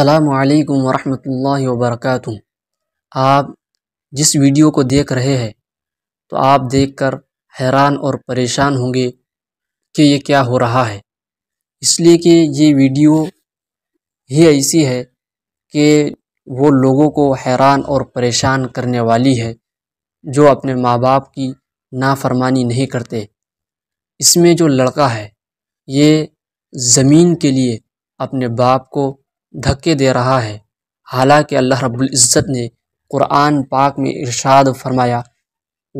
अल्लाम वरहमल वबरक आप जिस वीडियो को देख रहे हैं तो आप देखकर हैरान और परेशान होंगे कि ये क्या हो रहा है इसलिए कि ये वीडियो ही ऐसी है कि वो लोगों को हैरान और परेशान करने वाली है जो अपने माँ बाप की नाफरमानी नहीं करते इसमें जो लड़का है ये ज़मीन के लिए अपने बाप को धक्के दे रहा है हालांकि अल्लाह रब्ज़त ने कुरान पाक में इरशाद फरमाया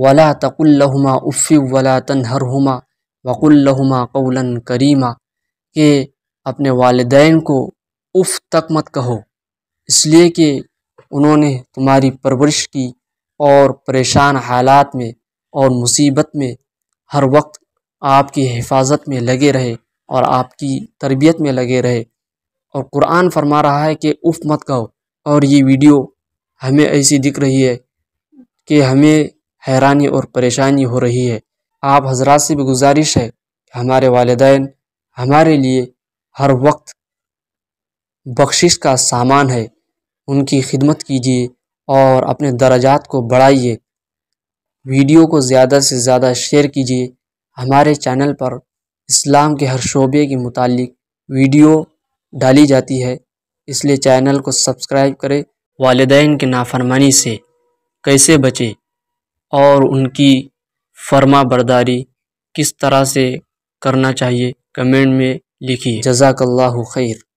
वला तकुल्लहुमा उफ़ी वला तनहरहुमा वकुल्लहुमा कौलन करीमा के अपने वालदेन को उफ़ तक मत कहो इसलिए कि उन्होंने तुम्हारी परवरिश की और परेशान हालात में और मुसीबत में हर वक्त आपकी हिफाजत में लगे रहे और आपकी तरबियत में लगे रहे और कुरान फरमा रहा है कि उफ़ मत कहो और ये वीडियो हमें ऐसी दिख रही है कि हमें हैरानी और परेशानी हो रही है आप हजरात से भी गुजारिश है कि हमारे वालदेन हमारे लिए हर वक्त बख्शिश का सामान है उनकी खिदमत कीजिए और अपने दर्जात को बढ़ाइए वीडियो को ज़्यादा से ज़्यादा शेयर कीजिए हमारे चैनल पर इस्लाम के हर शोबे के मुतालिक वीडियो डाली जाती है इसलिए चैनल को सब्सक्राइब करें वालदेन की नाफरमानी से कैसे बचें और उनकी फर्मा बरदारी किस तरह से करना चाहिए कमेंट में लिखिए जजाकल्ला खैर